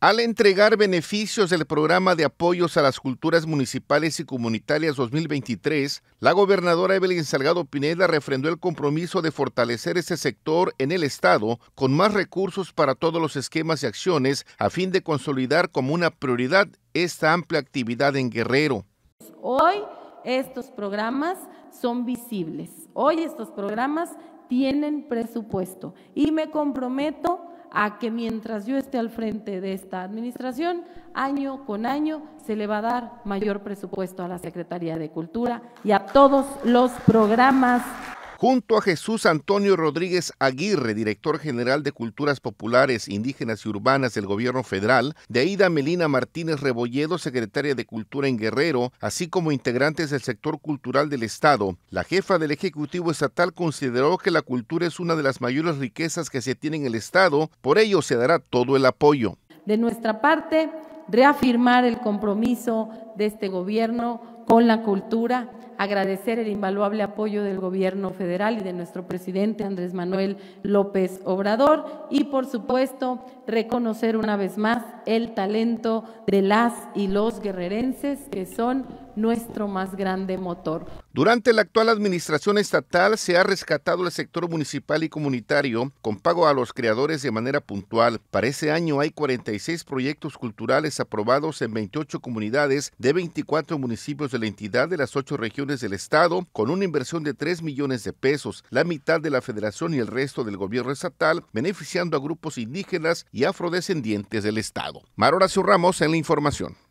Al entregar beneficios del programa de apoyos a las culturas municipales y comunitarias 2023, la gobernadora Evelyn Salgado Pineda refrendó el compromiso de fortalecer ese sector en el Estado con más recursos para todos los esquemas y acciones a fin de consolidar como una prioridad esta amplia actividad en Guerrero. Hoy estos programas son visibles, hoy estos programas tienen presupuesto y me comprometo a que mientras yo esté al frente de esta administración, año con año se le va a dar mayor presupuesto a la Secretaría de Cultura y a todos los programas junto a Jesús Antonio Rodríguez Aguirre, director general de Culturas Populares, Indígenas y Urbanas del Gobierno Federal, de Aida Melina Martínez Rebolledo, secretaria de Cultura en Guerrero, así como integrantes del sector cultural del Estado. La jefa del Ejecutivo Estatal consideró que la cultura es una de las mayores riquezas que se tiene en el Estado, por ello se dará todo el apoyo. De nuestra parte, reafirmar el compromiso de este gobierno con la cultura agradecer el invaluable apoyo del gobierno federal y de nuestro presidente Andrés Manuel López Obrador y, por supuesto, reconocer una vez más el talento de las y los guerrerenses que son nuestro más grande motor. Durante la actual administración estatal se ha rescatado el sector municipal y comunitario con pago a los creadores de manera puntual. Para ese año hay 46 proyectos culturales aprobados en 28 comunidades de 24 municipios de la entidad de las 8 regiones del Estado con una inversión de 3 millones de pesos, la mitad de la Federación y el resto del gobierno estatal, beneficiando a grupos indígenas y afrodescendientes del Estado. Marora Horacio Ramos en la información.